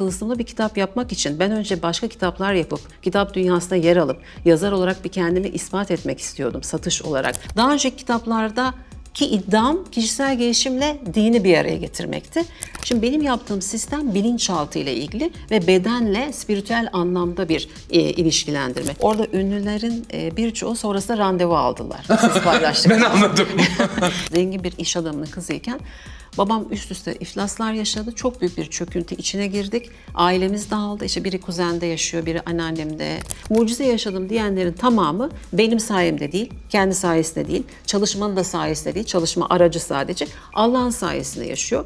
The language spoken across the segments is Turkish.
tılsımlı bir kitap yapmak için ben önce başka kitaplar yapıp kitap dünyasına yer alıp yazar olarak bir kendimi ispat etmek istiyordum satış olarak. Daha önceki kitaplarda ki iddiam kişisel gelişimle dini bir araya getirmekti. Şimdi benim yaptığım sistem bilinçaltı ile ilgili ve bedenle spiritüel anlamda bir e, ilişkilendirme. Orada ünlülerin e, birçoğu sonrasında randevu aldılar. Siz ben anladım. Zengin bir iş adamının kızıyken Babam üst üste iflaslar yaşadı. Çok büyük bir çöküntü içine girdik. Ailemiz dağıldı. İşte biri kuzende yaşıyor, biri anneannemde. Mucize yaşadım diyenlerin tamamı benim sayemde değil, kendi sayesinde değil, çalışmanın da sayesinde değil, çalışma aracı sadece Allah'ın sayesinde yaşıyor.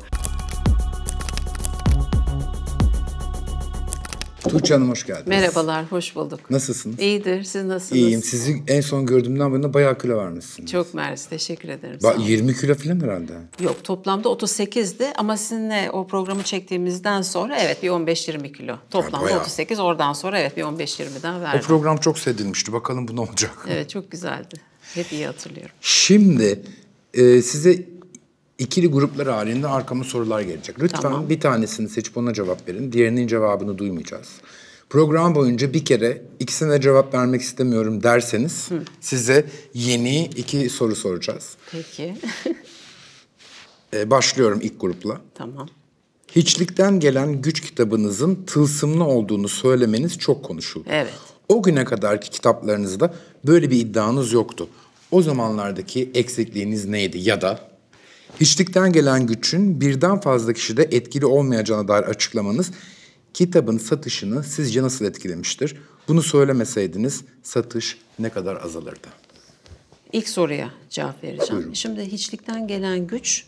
Tuğçe Hanım hoş geldiniz. Merhabalar, hoş bulduk. Nasılsınız? İyidir, siz nasılsınız? İyiyim. Sizi en son gördüğümden beri bayağı kilo vermişsiniz. Çok mersi, teşekkür ederim. Ba- 20 kilo falan herhalde. Yok, toplamda 38'di ama sizinle o programı çektiğimizden sonra evet bir 15-20 kilo. Toplamda bayağı. 38, oradan sonra evet bir 15-20'den verdim. O program çok sedilmişti, bakalım bu ne olacak? Evet, çok güzeldi. Hep iyi hatırlıyorum. Şimdi e, size ikili gruplar halinde arkama sorular gelecek. Lütfen tamam. bir tanesini seçip ona cevap verin. Diğerinin cevabını duymayacağız. Program boyunca bir kere ikisine cevap vermek istemiyorum derseniz Hı. size yeni iki soru soracağız. Peki. ee, başlıyorum ilk grupla. Tamam. Hiçlikten gelen güç kitabınızın tılsımlı olduğunu söylemeniz çok konuşuldu. Evet. O güne kadarki kitaplarınızda böyle bir iddianız yoktu. O zamanlardaki eksikliğiniz neydi ya da Hiçlikten gelen güçün birden fazla kişide etkili olmayacağına dair açıklamanız kitabın satışını sizce nasıl etkilemiştir? Bunu söylemeseydiniz satış ne kadar azalırdı? İlk soruya cevap vereceğim. Buyurun. Şimdi hiçlikten gelen güç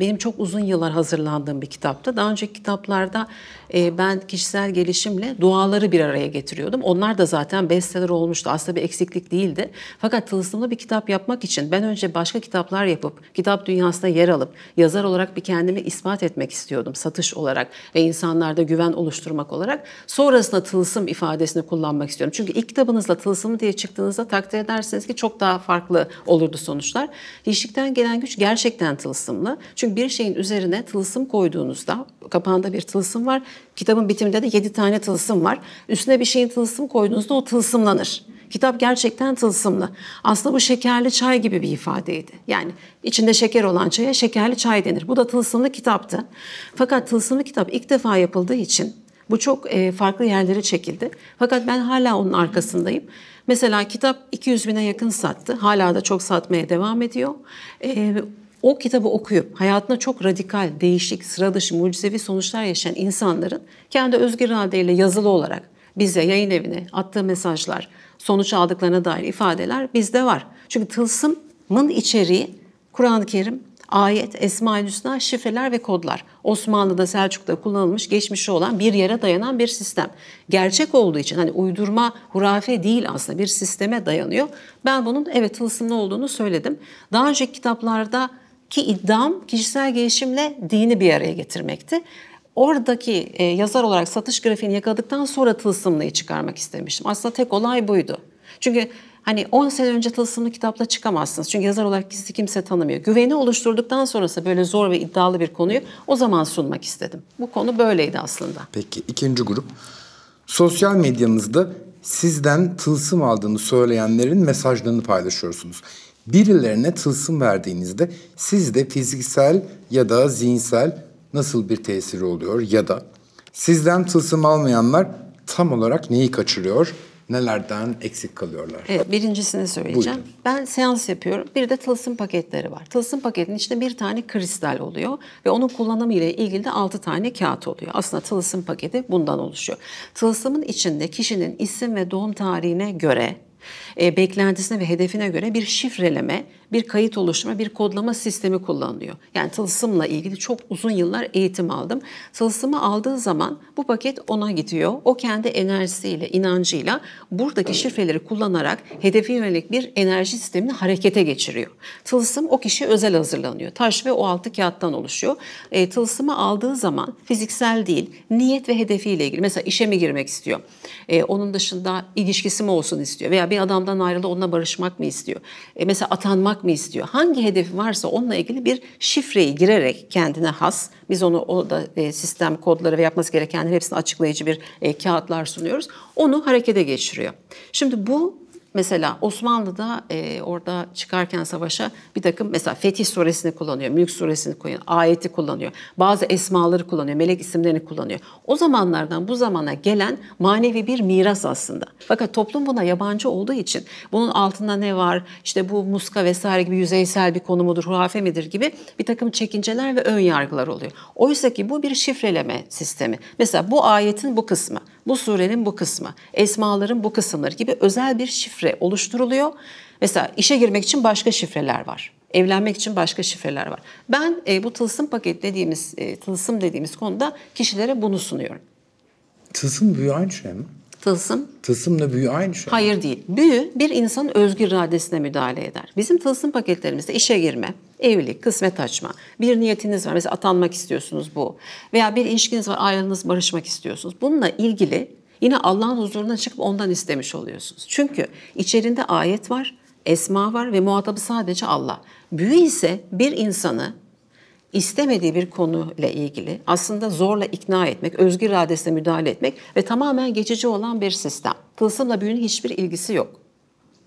benim çok uzun yıllar hazırlandığım bir kitapta, Daha önceki kitaplarda e, ben kişisel gelişimle duaları bir araya getiriyordum. Onlar da zaten bestseller olmuştu. Aslında bir eksiklik değildi. Fakat tılsımlı bir kitap yapmak için ben önce başka kitaplar yapıp, kitap dünyasına yer alıp, yazar olarak bir kendimi ispat etmek istiyordum satış olarak ve insanlarda güven oluşturmak olarak. Sonrasında tılsım ifadesini kullanmak istiyorum. Çünkü ilk kitabınızla tılsımı diye çıktığınızda takdir edersiniz ki çok daha farklı olurdu sonuçlar. Hiçlikten gelen güç gerçekten tılsımlı. Çünkü çünkü bir şeyin üzerine tılsım koyduğunuzda kapağında bir tılsım var. Kitabın bitiminde de 7 tane tılsım var. Üstüne bir şeyin tılsım koyduğunuzda o tılsımlanır. Kitap gerçekten tılsımlı. Aslında bu şekerli çay gibi bir ifadeydi. Yani içinde şeker olan çaya şekerli çay denir. Bu da tılsımlı kitaptı. Fakat tılsımlı kitap ilk defa yapıldığı için bu çok e, farklı yerlere çekildi. Fakat ben hala onun arkasındayım. Mesela kitap 200 bine yakın sattı. Hala da çok satmaya devam ediyor. E, o kitabı okuyup hayatına çok radikal, değişik, sıra dışı, mucizevi sonuçlar yaşayan insanların kendi özgür iradeyle yazılı olarak bize, yayın evine attığı mesajlar, sonuç aldıklarına dair ifadeler bizde var. Çünkü tılsımın içeriği Kur'an-ı Kerim, ayet, Esma-ül Hüsna, şifreler ve kodlar. Osmanlı'da, Selçuk'ta kullanılmış, geçmişi olan bir yere dayanan bir sistem. Gerçek olduğu için hani uydurma, hurafe değil aslında bir sisteme dayanıyor. Ben bunun evet tılsımlı olduğunu söyledim. Daha önceki kitaplarda ki iddiam kişisel gelişimle dini bir araya getirmekti. Oradaki e, yazar olarak satış grafiğini yakaladıktan sonra tılsımlıyı çıkarmak istemiştim. Aslında tek olay buydu. Çünkü hani 10 sene önce tılsımlı kitapla çıkamazsınız. Çünkü yazar olarak sizi kimse tanımıyor. Güveni oluşturduktan sonrası böyle zor ve iddialı bir konuyu o zaman sunmak istedim. Bu konu böyleydi aslında. Peki ikinci grup. Sosyal medyanızda sizden tılsım aldığını söyleyenlerin mesajlarını paylaşıyorsunuz birilerine tılsım verdiğinizde sizde fiziksel ya da zihinsel nasıl bir tesir oluyor ya da sizden tılsım almayanlar tam olarak neyi kaçırıyor? Nelerden eksik kalıyorlar? Evet, birincisini söyleyeceğim. Buyurun. Ben seans yapıyorum. Bir de tılsım paketleri var. Tılsım paketinin içinde bir tane kristal oluyor ve onun kullanımı ile ilgili de altı tane kağıt oluyor. Aslında tılsım paketi bundan oluşuyor. Tılsımın içinde kişinin isim ve doğum tarihine göre e, beklentisine ve hedefine göre bir şifreleme bir kayıt oluşturma, bir kodlama sistemi kullanılıyor. Yani tılsımla ilgili çok uzun yıllar eğitim aldım. Tılsımı aldığı zaman bu paket ona gidiyor. O kendi enerjisiyle, inancıyla buradaki şifreleri kullanarak hedefi yönelik bir enerji sistemini harekete geçiriyor. Tılsım o kişi özel hazırlanıyor. Taş ve o altı kağıttan oluşuyor. E, tılsımı aldığı zaman fiziksel değil, niyet ve hedefiyle ilgili. Mesela işe mi girmek istiyor? E, onun dışında ilişkisi mi olsun istiyor? Veya bir adamdan ayrılıp onunla barışmak mı istiyor? E, mesela atanmak olmak mı istiyor? Hangi hedefi varsa onunla ilgili bir şifreyi girerek kendine has, biz onu o da e, sistem kodları ve yapması gerekenlerin hepsini açıklayıcı bir e, kağıtlar sunuyoruz. Onu harekete geçiriyor. Şimdi bu Mesela Osmanlı'da e, orada çıkarken savaşa bir takım mesela Fetih suresini kullanıyor, Mülk suresini kullanıyor, ayeti kullanıyor. Bazı esmaları kullanıyor, melek isimlerini kullanıyor. O zamanlardan bu zamana gelen manevi bir miras aslında. Fakat toplum buna yabancı olduğu için bunun altında ne var, işte bu muska vesaire gibi yüzeysel bir konumudur, hurafe midir gibi bir takım çekinceler ve ön yargılar oluyor. Oysa ki bu bir şifreleme sistemi. Mesela bu ayetin bu kısmı bu surenin bu kısmı, esmaların bu kısımları gibi özel bir şifre oluşturuluyor. Mesela işe girmek için başka şifreler var. Evlenmek için başka şifreler var. Ben e, bu tılsım paket dediğimiz, e, tılsım dediğimiz konuda kişilere bunu sunuyorum. Tılsım büyüyen şey mi? Tılsım? Tılsımla büyü aynı şey. Hayır değil. Büyü bir insanın özgür iradesine müdahale eder. Bizim tılsım paketlerimizde işe girme, evlilik, kısmet açma, bir niyetiniz var. Mesela atanmak istiyorsunuz bu. Veya bir ilişkiniz var, ayrılınız, barışmak istiyorsunuz. Bununla ilgili yine Allah'ın huzuruna çıkıp ondan istemiş oluyorsunuz. Çünkü içerisinde ayet var, esma var ve muhatabı sadece Allah. Büyü ise bir insanı istemediği bir konuyla ilgili aslında zorla ikna etmek, özgür iradesine müdahale etmek ve tamamen geçici olan bir sistem. Tılsımla büyünün hiçbir ilgisi yok.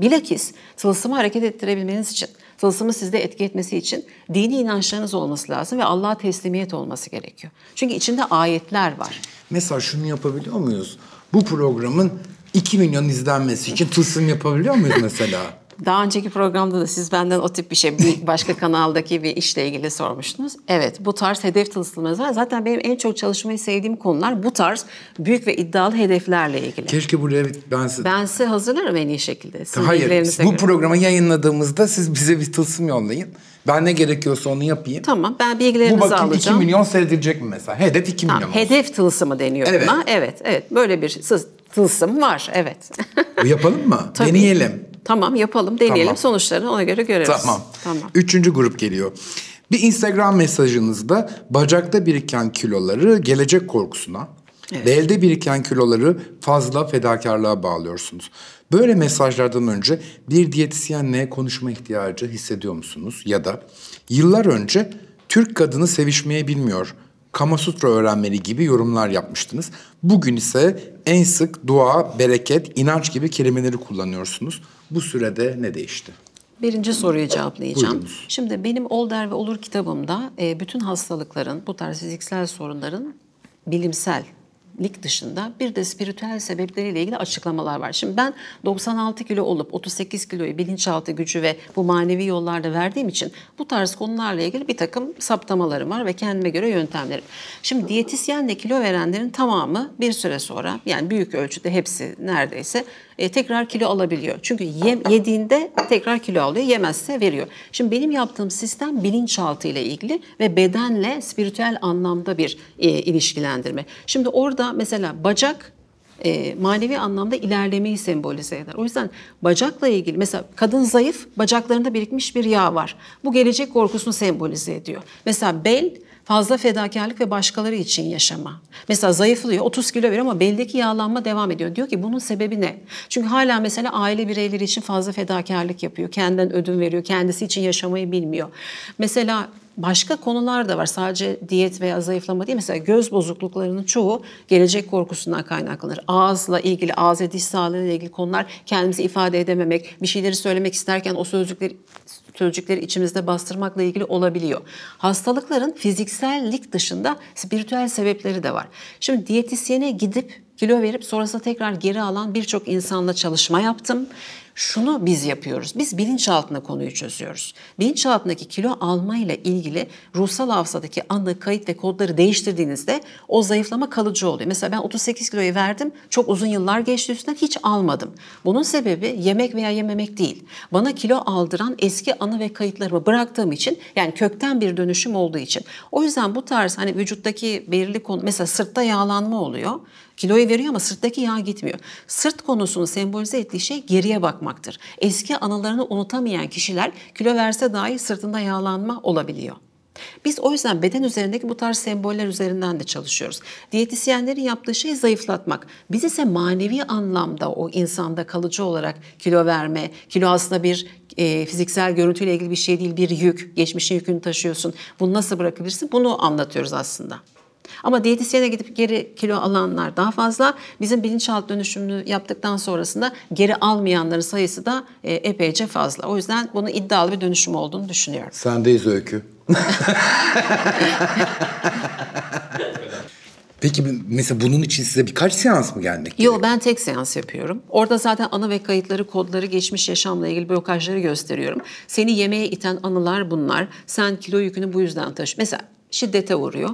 Bilakis tılsımı hareket ettirebilmeniz için, tılsımı sizde etki etmesi için dini inançlarınız olması lazım ve Allah'a teslimiyet olması gerekiyor. Çünkü içinde ayetler var. Mesela şunu yapabiliyor muyuz? Bu programın 2 milyon izlenmesi için tılsım yapabiliyor muyuz mesela? Daha önceki programda da siz benden o tip bir şey bir başka kanaldaki bir işle ilgili sormuştunuz. Evet bu tarz hedef tanıtılması var. Zaten benim en çok çalışmayı sevdiğim konular bu tarz büyük ve iddialı hedeflerle ilgili. Keşke buraya ben size... Ben size hazırlarım en iyi şekilde. Sizin Hayır bu göre. programı yayınladığımızda siz bize bir tılsım yollayın. Ben ne gerekiyorsa onu yapayım. Tamam ben bilgilerinizi alacağım. Bu bakayım alacağım. 2 milyon seyredilecek mi mesela? Hedef 2 tamam, milyon olsun. Hedef tılsımı deniyor evet. buna. Evet. Evet böyle bir tılsım var evet. Bu yapalım mı? Tabii. Deneyelim. Tamam yapalım, deneyelim tamam. sonuçlarını ona göre görürüz. Tamam. tamam. Üçüncü grup geliyor. Bir Instagram mesajınızda bacakta biriken kiloları gelecek korkusuna, evet. belde biriken kiloları fazla fedakarlığa bağlıyorsunuz. Böyle mesajlardan önce bir diyetisyenle konuşma ihtiyacı hissediyor musunuz? Ya da yıllar önce Türk kadını sevişmeye bilmiyor.'' Kama Sutra öğrenmeli gibi yorumlar yapmıştınız. Bugün ise en sık dua, bereket, inanç gibi kelimeleri kullanıyorsunuz. Bu sürede ne değişti? Birinci soruyu cevaplayacağım. Buyurunuz. Şimdi benim Ol Der ve Olur kitabımda e, bütün hastalıkların, bu tarz fiziksel sorunların bilimsel lik dışında bir de spiritüel sebepleriyle ilgili açıklamalar var. Şimdi ben 96 kilo olup 38 kiloyu bilinçaltı gücü ve bu manevi yollarda verdiğim için bu tarz konularla ilgili bir takım saptamalarım var ve kendime göre yöntemlerim. Şimdi diyetisyenle kilo verenlerin tamamı bir süre sonra yani büyük ölçüde hepsi neredeyse e, tekrar kilo alabiliyor. Çünkü ye, yediğinde tekrar kilo alıyor, yemezse veriyor. Şimdi benim yaptığım sistem bilinçaltı ile ilgili ve bedenle spiritüel anlamda bir e, ilişkilendirme. Şimdi orada mesela bacak e, manevi anlamda ilerlemeyi sembolize eder. O yüzden bacakla ilgili mesela kadın zayıf bacaklarında birikmiş bir yağ var. Bu gelecek korkusunu sembolize ediyor. Mesela bel fazla fedakarlık ve başkaları için yaşama. Mesela zayıflıyor 30 kilo veriyor ama beldeki yağlanma devam ediyor. Diyor ki bunun sebebi ne? Çünkü hala mesela aile bireyleri için fazla fedakarlık yapıyor. Kendinden ödün veriyor. Kendisi için yaşamayı bilmiyor. Mesela başka konular da var. Sadece diyet veya zayıflama değil. Mesela göz bozukluklarının çoğu gelecek korkusundan kaynaklanır. Ağızla ilgili, ağız ediş diş sağlığıyla ilgili konular kendimizi ifade edememek, bir şeyleri söylemek isterken o sözcükleri sözcükleri içimizde bastırmakla ilgili olabiliyor. Hastalıkların fiziksellik dışında spiritüel sebepleri de var. Şimdi diyetisyene gidip kilo verip sonrasında tekrar geri alan birçok insanla çalışma yaptım. Şunu biz yapıyoruz. Biz bilinçaltına konuyu çözüyoruz. Bilinçaltındaki kilo alma ile ilgili ruhsal hafızadaki anı kayıt ve kodları değiştirdiğinizde o zayıflama kalıcı oluyor. Mesela ben 38 kiloyu verdim. Çok uzun yıllar geçti üstünden hiç almadım. Bunun sebebi yemek veya yememek değil. Bana kilo aldıran eski anı ve kayıtlarımı bıraktığım için yani kökten bir dönüşüm olduğu için. O yüzden bu tarz hani vücuttaki belirli konu mesela sırtta yağlanma oluyor. Kiloyu veriyor ama sırttaki yağ gitmiyor. Sırt konusunu sembolize ettiği şey geriye bak bakmaktır. Eski anılarını unutamayan kişiler kilo verse dahi sırtında yağlanma olabiliyor. Biz o yüzden beden üzerindeki bu tarz semboller üzerinden de çalışıyoruz. Diyetisyenlerin yaptığı şey zayıflatmak. Biz ise manevi anlamda o insanda kalıcı olarak kilo verme, kilo aslında bir e, fiziksel görüntüyle ilgili bir şey değil, bir yük. Geçmişin yükünü taşıyorsun. Bunu nasıl bırakabilirsin? Bunu anlatıyoruz aslında. Ama diyetisyene gidip geri kilo alanlar daha fazla. Bizim bilinçaltı dönüşümünü yaptıktan sonrasında geri almayanların sayısı da e, epeyce fazla. O yüzden bunu iddialı bir dönüşüm olduğunu düşünüyorum. Sendeyiz öykü. Peki mesela bunun için size birkaç seans mı gelmek gerekiyor? Yok ben tek seans yapıyorum. Orada zaten ana ve kayıtları, kodları, geçmiş yaşamla ilgili blokajları gösteriyorum. Seni yemeğe iten anılar bunlar. Sen kilo yükünü bu yüzden taşı. Mesela şiddete uğruyor.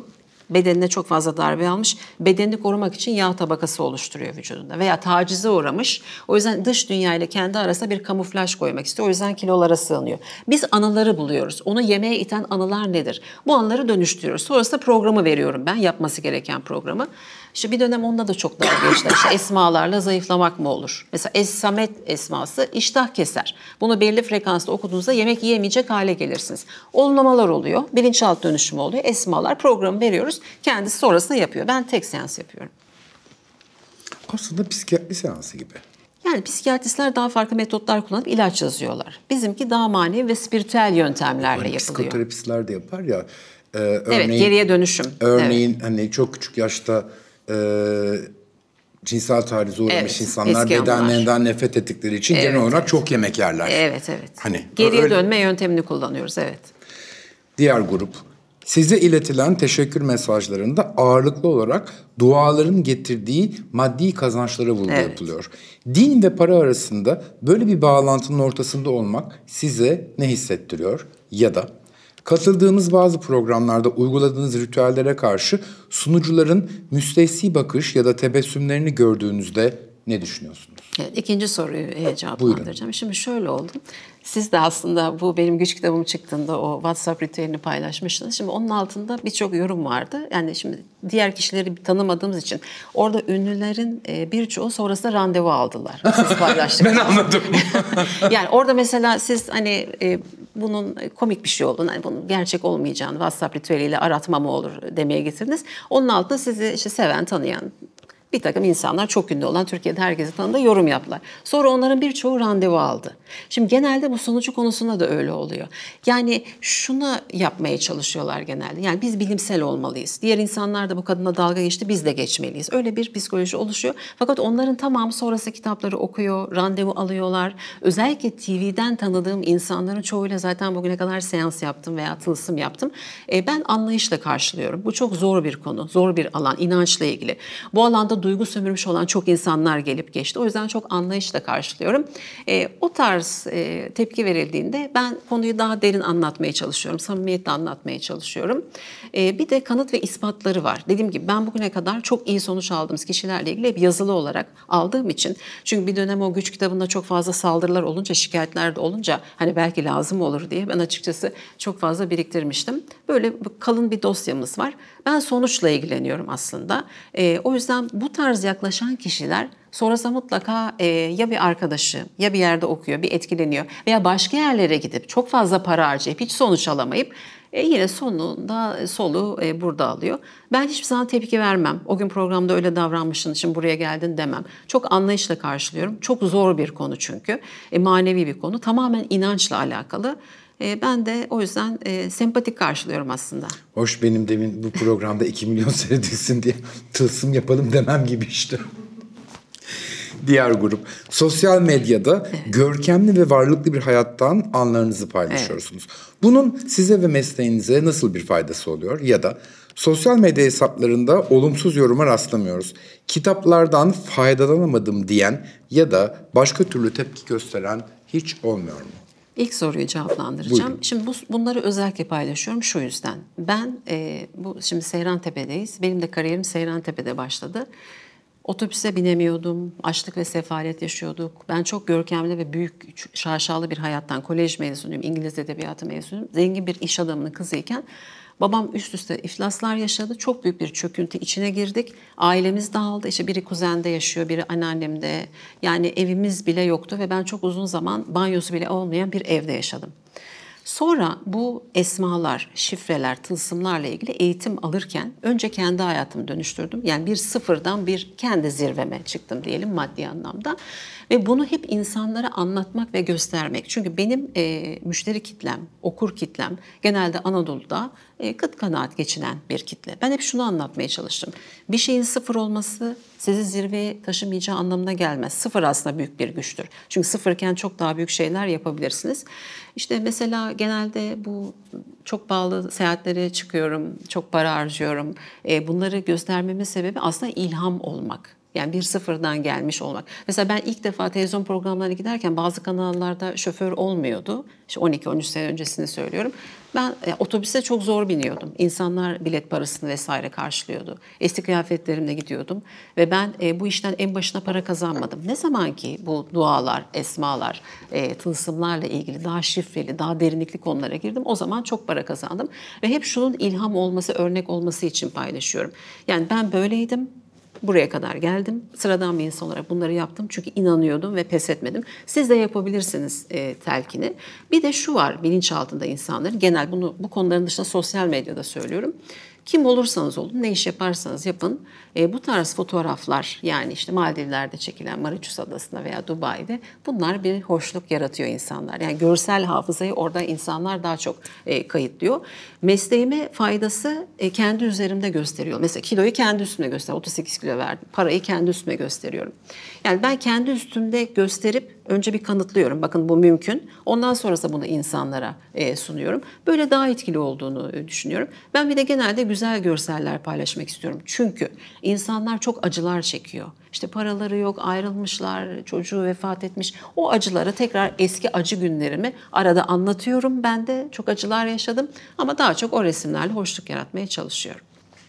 Bedenine çok fazla darbe almış. Bedenini korumak için yağ tabakası oluşturuyor vücudunda veya tacize uğramış. O yüzden dış dünya ile kendi arasında bir kamuflaj koymak istiyor. O yüzden kilolara sığınıyor. Biz anıları buluyoruz. Onu yemeğe iten anılar nedir? Bu anıları dönüştürüyoruz. Sonrasında programı veriyorum ben yapması gereken programı. İşte bir dönem onda da çok dalga geçti. İşte esmalarla zayıflamak mı olur? Mesela Esamet esması iştah keser. Bunu belli frekansta okuduğunuzda yemek yiyemeyecek hale gelirsiniz. Olumlamalar oluyor. Bilinçaltı dönüşümü oluyor. Esmalar programı veriyoruz yapıyoruz. Kendisi sonrasında yapıyor. Ben tek seans yapıyorum. Aslında psikiyatri seansı gibi. Yani psikiyatristler daha farklı metotlar kullanıp ilaç yazıyorlar. Bizimki daha manevi ve spiritüel yöntemlerle hani yapılıyor. Psikoterapistler de yapar ya. E, örneğin, evet geriye dönüşüm. Örneğin evet. hani çok küçük yaşta e, cinsel tacize uğramış evet, insanlar bedenlerinden onlar. nefret ettikleri için evet, genel olarak evet. çok yemek yerler. Evet evet. Hani geriye öyle... dönme yöntemini kullanıyoruz evet. Diğer grup Size iletilen teşekkür mesajlarında ağırlıklı olarak duaların getirdiği maddi kazançlara vurgu evet. yapılıyor. Din ve para arasında böyle bir bağlantının ortasında olmak size ne hissettiriyor ya da Katıldığımız bazı programlarda uyguladığınız ritüellere karşı sunucuların müstehsi bakış ya da tebessümlerini gördüğünüzde ne düşünüyorsunuz? Evet, ikinci soruyu e, cevaplandıracağım. Buyurun. Şimdi şöyle oldu. Siz de aslında bu benim güç kitabım çıktığında o WhatsApp ritüelini paylaşmıştınız. Şimdi onun altında birçok yorum vardı. Yani şimdi diğer kişileri tanımadığımız için orada ünlülerin e, birçoğu sonrasında randevu aldılar. Siz ben anladım. yani orada mesela siz hani e, bunun komik bir şey olduğunu, hani bunun gerçek olmayacağını WhatsApp ritüeliyle aratma mı olur demeye getirdiniz. Onun altında sizi işte seven, tanıyan, bir takım insanlar çok ünlü olan Türkiye'de herkesi tanıdığı yorum yaptılar. Sonra onların birçoğu randevu aldı. Şimdi genelde bu sonucu konusunda da öyle oluyor. Yani şuna yapmaya çalışıyorlar genelde. Yani biz bilimsel olmalıyız. Diğer insanlar da bu kadına dalga geçti biz de geçmeliyiz. Öyle bir psikoloji oluşuyor. Fakat onların tamamı sonrası kitapları okuyor, randevu alıyorlar. Özellikle TV'den tanıdığım insanların çoğuyla zaten bugüne kadar seans yaptım veya tılsım yaptım. E, ben anlayışla karşılıyorum. Bu çok zor bir konu, zor bir alan, inançla ilgili. Bu alanda duygu sömürmüş olan çok insanlar gelip geçti. O yüzden çok anlayışla karşılıyorum. E, o tarz e, tepki verildiğinde ben konuyu daha derin anlatmaya çalışıyorum. Samimiyetle anlatmaya çalışıyorum. E, bir de kanıt ve ispatları var. Dediğim gibi ben bugüne kadar çok iyi sonuç aldığımız kişilerle ilgili hep yazılı olarak aldığım için. Çünkü bir dönem o güç kitabında çok fazla saldırılar olunca, şikayetler de olunca hani belki lazım olur diye ben açıkçası çok fazla biriktirmiştim. Böyle kalın bir dosyamız var. Ben sonuçla ilgileniyorum aslında. E, o yüzden bu bu tarz yaklaşan kişiler sonrasında mutlaka e, ya bir arkadaşı ya bir yerde okuyor, bir etkileniyor veya başka yerlere gidip çok fazla para harcayıp hiç sonuç alamayıp e, yine sonunda solu e, burada alıyor. Ben hiçbir zaman tepki vermem. O gün programda öyle davranmışsın için buraya geldin demem. Çok anlayışla karşılıyorum. Çok zor bir konu çünkü. E, manevi bir konu. Tamamen inançla alakalı. E, ben de o yüzden e, sempatik karşılıyorum aslında. Hoş benim demin bu programda 2 milyon seyredilsin diye tılsım yapalım demem gibi işte. Diğer grup. Sosyal medyada evet. görkemli ve varlıklı bir hayattan anlarınızı paylaşıyorsunuz. Evet. Bunun size ve mesleğinize nasıl bir faydası oluyor? Ya da sosyal medya hesaplarında olumsuz yoruma rastlamıyoruz. Kitaplardan faydalanamadım diyen ya da başka türlü tepki gösteren hiç olmuyor mu? İlk soruyu cevaplandıracağım. Buyurun. Şimdi bu, bunları özellikle paylaşıyorum şu yüzden. Ben e, bu şimdi Seyran Tepe'deyiz. Benim de kariyerim Seyran Tepe'de başladı. Otobüse binemiyordum. Açlık ve sefalet yaşıyorduk. Ben çok görkemli ve büyük şaşalı bir hayattan kolej mezunuyum. İngiliz edebiyatı mezunuyum. Zengin bir iş adamının kızıyken Babam üst üste iflaslar yaşadı. Çok büyük bir çöküntü içine girdik. Ailemiz dağıldı. İşte biri kuzende yaşıyor, biri anneannemde. Yani evimiz bile yoktu ve ben çok uzun zaman banyosu bile olmayan bir evde yaşadım. Sonra bu esmalar, şifreler, tılsımlarla ilgili eğitim alırken önce kendi hayatımı dönüştürdüm. Yani bir sıfırdan bir kendi zirveme çıktım diyelim maddi anlamda. Ve bunu hep insanlara anlatmak ve göstermek. Çünkü benim e, müşteri kitlem, okur kitlem genelde Anadolu'da e, kıt kanaat geçinen bir kitle. Ben hep şunu anlatmaya çalıştım. Bir şeyin sıfır olması sizi zirveye taşımayacağı anlamına gelmez. Sıfır aslında büyük bir güçtür. Çünkü sıfırken çok daha büyük şeyler yapabilirsiniz. İşte mesela genelde bu çok pahalı seyahatlere çıkıyorum, çok para harcıyorum. E, bunları göstermemin sebebi aslında ilham olmak. Yani bir sıfırdan gelmiş olmak. Mesela ben ilk defa televizyon programlarına giderken bazı kanallarda şoför olmuyordu. İşte 12-13 sene öncesini söylüyorum. Ben e, otobüse çok zor biniyordum. İnsanlar bilet parasını vesaire karşılıyordu. Eski kıyafetlerimle gidiyordum. Ve ben e, bu işten en başına para kazanmadım. Ne zaman ki bu dualar, esmalar, e, tılsımlarla ilgili daha şifreli, daha derinlikli konulara girdim. O zaman çok para kazandım. Ve hep şunun ilham olması, örnek olması için paylaşıyorum. Yani ben böyleydim Buraya kadar geldim. Sıradan bir insan olarak bunları yaptım. Çünkü inanıyordum ve pes etmedim. Siz de yapabilirsiniz e, telkini. Bir de şu var bilinçaltında insanların genel bunu bu konuların dışında sosyal medyada söylüyorum. Kim olursanız olun, ne iş yaparsanız yapın. E, bu tarz fotoğraflar yani işte Maldivler'de çekilen Mauritius Adası'nda veya Dubai'de bunlar bir hoşluk yaratıyor insanlar. Yani görsel hafızayı orada insanlar daha çok e, kayıtlıyor. Mesleğime faydası e, kendi üzerimde gösteriyor. Mesela kiloyu kendi üstüme göster. 38 kilo verdim. Parayı kendi üstüme gösteriyorum. Yani ben kendi üstümde gösterip Önce bir kanıtlıyorum. Bakın bu mümkün. Ondan sonrası bunu insanlara e, sunuyorum. Böyle daha etkili olduğunu e, düşünüyorum. Ben bir de genelde güzel görseller paylaşmak istiyorum. Çünkü insanlar çok acılar çekiyor. İşte paraları yok, ayrılmışlar, çocuğu vefat etmiş. O acıları tekrar eski acı günlerimi arada anlatıyorum. Ben de çok acılar yaşadım ama daha çok o resimlerle hoşluk yaratmaya çalışıyorum.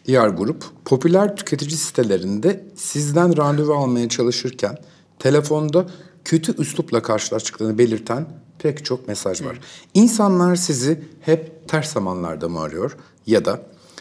Diğer grup, popüler tüketici sitelerinde sizden randevu almaya çalışırken telefonda kötü üslupla karşılaştıklarını belirten pek çok mesaj var. İnsanlar sizi hep ters zamanlarda mı arıyor ya da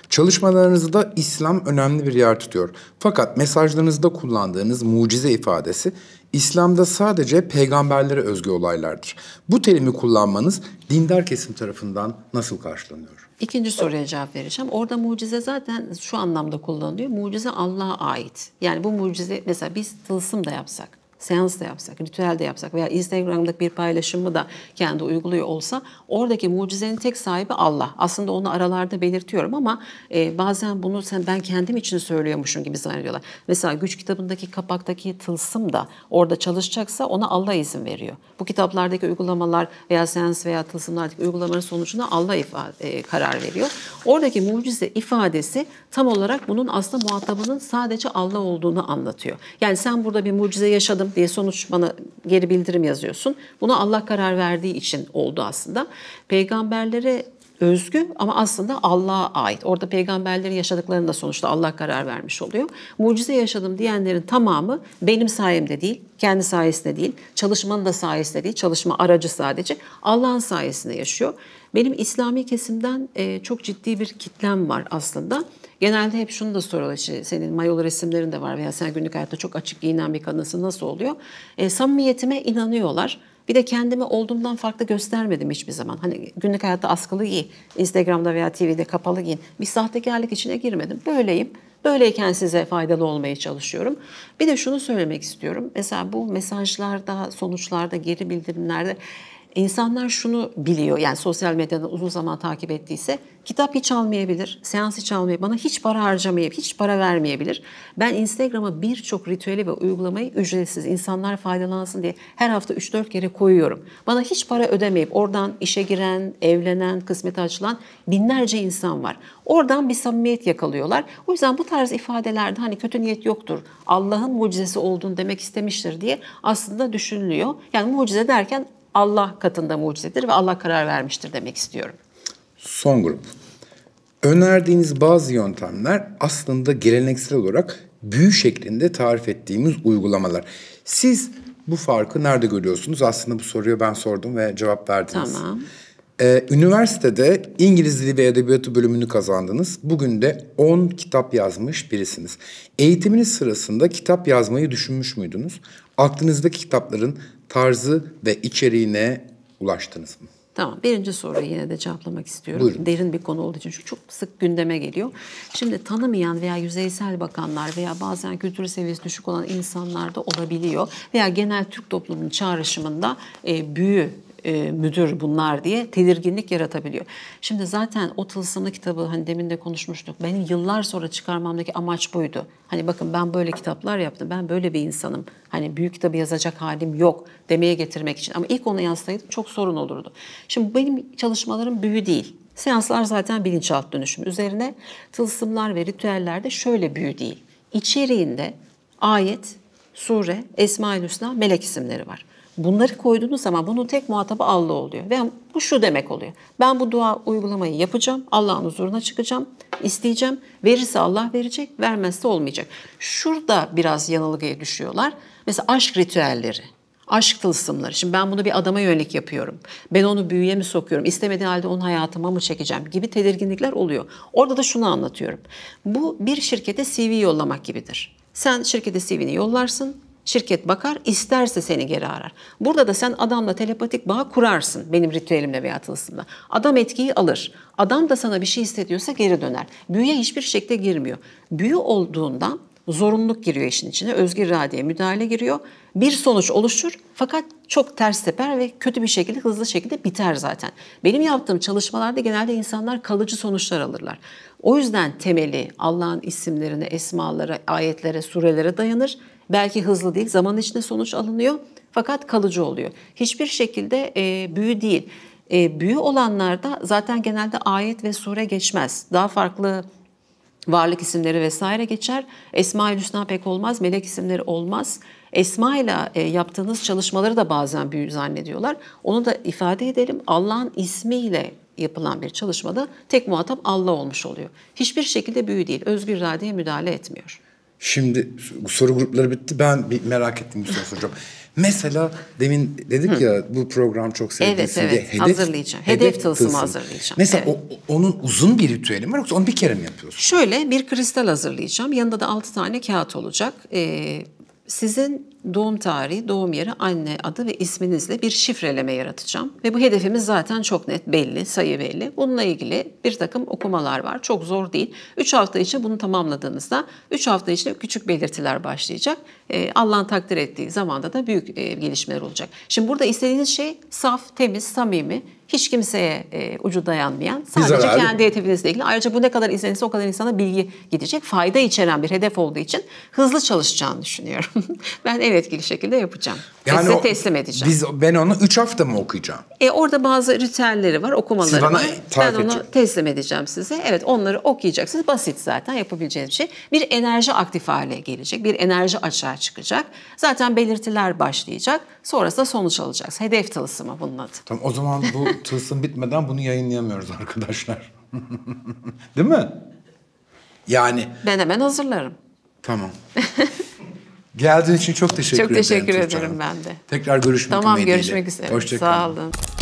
çalışmalarınızda İslam önemli bir yer tutuyor. Fakat mesajlarınızda kullandığınız mucize ifadesi İslam'da sadece peygamberlere özgü olaylardır. Bu terimi kullanmanız dindar kesim tarafından nasıl karşılanıyor? İkinci soruya cevap vereceğim. Orada mucize zaten şu anlamda kullanılıyor. Mucize Allah'a ait. Yani bu mucize mesela biz tılsım da yapsak seans da yapsak, ritüel de yapsak veya Instagram'daki bir paylaşımı da kendi uyguluyor olsa oradaki mucizenin tek sahibi Allah. Aslında onu aralarda belirtiyorum ama e, bazen bunu sen ben kendim için söylüyormuşum gibi zannediyorlar. Mesela güç kitabındaki kapaktaki tılsım da orada çalışacaksa ona Allah izin veriyor. Bu kitaplardaki uygulamalar veya seans veya tılsımlardaki uygulamaların sonucuna Allah ifade, e, karar veriyor. Oradaki mucize ifadesi tam olarak bunun aslında muhatabının sadece Allah olduğunu anlatıyor. Yani sen burada bir mucize yaşadın yaptım diye sonuç bana geri bildirim yazıyorsun. Buna Allah karar verdiği için oldu aslında. Peygamberlere özgü ama aslında Allah'a ait. Orada peygamberlerin yaşadıklarını da sonuçta Allah karar vermiş oluyor. Mucize yaşadım diyenlerin tamamı benim sayemde değil, kendi sayesinde değil, çalışmanın da sayesinde değil, çalışma aracı sadece Allah'ın sayesinde yaşıyor. Benim İslami kesimden e, çok ciddi bir kitlem var aslında. Genelde hep şunu da soruyorlar işte senin mayolu resimlerin de var veya sen günlük hayatta çok açık giyinen bir kadınsın nasıl oluyor? E, samimiyetime inanıyorlar. Bir de kendimi olduğumdan farklı göstermedim hiçbir zaman. Hani günlük hayatta askılı giy, Instagram'da veya TV'de kapalı giyin. Bir sahtekarlık içine girmedim. Böyleyim. Böyleyken size faydalı olmaya çalışıyorum. Bir de şunu söylemek istiyorum. Mesela bu mesajlarda, sonuçlarda, geri bildirimlerde İnsanlar şunu biliyor yani sosyal medyada uzun zaman takip ettiyse kitap hiç almayabilir, seans hiç almayabilir, bana hiç para harcamayabilir, hiç para vermeyebilir. Ben Instagram'a birçok ritüeli ve uygulamayı ücretsiz insanlar faydalansın diye her hafta 3-4 kere koyuyorum. Bana hiç para ödemeyip oradan işe giren, evlenen, kısmet açılan binlerce insan var. Oradan bir samimiyet yakalıyorlar. O yüzden bu tarz ifadelerde hani kötü niyet yoktur, Allah'ın mucizesi olduğunu demek istemiştir diye aslında düşünülüyor. Yani mucize derken Allah katında mucizedir ve Allah karar vermiştir demek istiyorum. Son grup. Önerdiğiniz bazı yöntemler aslında geleneksel olarak büyü şeklinde tarif ettiğimiz uygulamalar. Siz bu farkı nerede görüyorsunuz? Aslında bu soruyu ben sordum ve cevap verdiniz. Tamam. Ee, üniversitede İngiliz Dili ve Edebiyatı bölümünü kazandınız. Bugün de 10 kitap yazmış birisiniz. Eğitiminiz sırasında kitap yazmayı düşünmüş müydünüz? Aklınızdaki kitapların tarzı ve içeriğine ulaştınız mı? Tamam. Birinci soruyu yine de cevaplamak istiyorum. Buyurun. Derin bir konu olduğu için çünkü çok sık gündeme geliyor. Şimdi tanımayan veya yüzeysel bakanlar veya bazen kültür seviyesi düşük olan insanlar da olabiliyor. Veya genel Türk toplumunun çağrışımında e, büyü e, müdür bunlar diye tedirginlik yaratabiliyor. Şimdi zaten o tılsımlı kitabı hani demin de konuşmuştuk. Benim yıllar sonra çıkarmamdaki amaç buydu. Hani bakın ben böyle kitaplar yaptım. Ben böyle bir insanım. Hani büyük kitabı yazacak halim yok demeye getirmek için. Ama ilk onu yazsaydım çok sorun olurdu. Şimdi benim çalışmalarım büyü değil. Seanslar zaten bilinçaltı dönüşüm üzerine. Tılsımlar ve ritüeller de şöyle büyü değil. İçeriğinde ayet, sure, Esma-ül Hüsna, melek isimleri var. Bunları koyduğunuz zaman bunun tek muhatabı Allah oluyor. Ve bu şu demek oluyor. Ben bu dua uygulamayı yapacağım. Allah'ın huzuruna çıkacağım. isteyeceğim. Verirse Allah verecek. Vermezse olmayacak. Şurada biraz yanılgıya düşüyorlar. Mesela aşk ritüelleri. Aşk tılsımları. Şimdi ben bunu bir adama yönelik yapıyorum. Ben onu büyüye mi sokuyorum? İstemediği halde onun hayatıma mı çekeceğim? Gibi tedirginlikler oluyor. Orada da şunu anlatıyorum. Bu bir şirkete CV yollamak gibidir. Sen şirkete CV'ni yollarsın. Şirket bakar, isterse seni geri arar. Burada da sen adamla telepatik bağ kurarsın benim ritüelimle veya tılsımla. Adam etkiyi alır. Adam da sana bir şey hissediyorsa geri döner. Büyüye hiçbir şekilde girmiyor. Büyü olduğundan zorunluluk giriyor işin içine. Özgür iradeye müdahale giriyor. Bir sonuç oluşur fakat çok ters teper ve kötü bir şekilde hızlı şekilde biter zaten. Benim yaptığım çalışmalarda genelde insanlar kalıcı sonuçlar alırlar. O yüzden temeli Allah'ın isimlerine, esmalara, ayetlere, surelere dayanır Belki hızlı değil, zaman içinde sonuç alınıyor fakat kalıcı oluyor. Hiçbir şekilde e, büyü değil. E, büyü olanlarda zaten genelde ayet ve sure geçmez. Daha farklı varlık isimleri vesaire geçer. Esma-ül Hüsna pek olmaz, melek isimleri olmaz. Esma ile e, yaptığınız çalışmaları da bazen büyü zannediyorlar. Onu da ifade edelim. Allah'ın ismiyle yapılan bir çalışmada tek muhatap Allah olmuş oluyor. Hiçbir şekilde büyü değil. Özgür iradeye müdahale etmiyor. Şimdi soru grupları bitti. Ben bir merak ettim bir soru soracağım. Mesela demin dedik ya bu program çok sevdiğinsin evet, evet. Hedef, hazırlayacağım. Hedef, hedef tılsımı tılsım. hazırlayacağım. Mesela evet. o, onun uzun bir ritüeli mi yoksa onu bir kere mi yapıyorsun? Şöyle bir kristal hazırlayacağım. Yanında da altı tane kağıt olacak. Ee, sizin doğum tarihi, doğum yeri, anne adı ve isminizle bir şifreleme yaratacağım. Ve bu hedefimiz zaten çok net, belli, sayı belli. Bununla ilgili bir takım okumalar var. Çok zor değil. 3 hafta içinde bunu tamamladığınızda 3 hafta içinde küçük belirtiler başlayacak. E, Allah'ın takdir ettiği zamanda da büyük e, gelişmeler olacak. Şimdi burada istediğiniz şey saf, temiz, samimi, hiç kimseye e, ucu dayanmayan, sadece kendi hedefinizle ilgili. Ayrıca bu ne kadar izlenirse o kadar insana bilgi gidecek. Fayda içeren bir hedef olduğu için hızlı çalışacağını düşünüyorum. ben en etkili şekilde yapacağım. Yani size o, teslim edeceğim. Biz, ben onu 3 hafta mı okuyacağım? E, orada bazı ritüelleri var, okumaları Siz bana var. Ben edeceğim. onu teslim edeceğim size. Evet onları okuyacaksınız. Basit zaten yapabileceğiniz bir şey. Bir enerji aktif hale gelecek. Bir enerji açığa çıkacak. Zaten belirtiler başlayacak. Sonrasında sonuç alacağız. Hedef tılsımı bunun adı. Tamam o zaman bu tılsım bitmeden bunu yayınlayamıyoruz arkadaşlar. Değil mi? Yani. Ben hemen hazırlarım. Tamam. Geldiğin için çok teşekkür ederim. Çok teşekkür ederim, ederim ben de. Tekrar görüşmek tamam, ümidiyle. Tamam görüşmek üzere. Hoşçakalın. Sağ olun.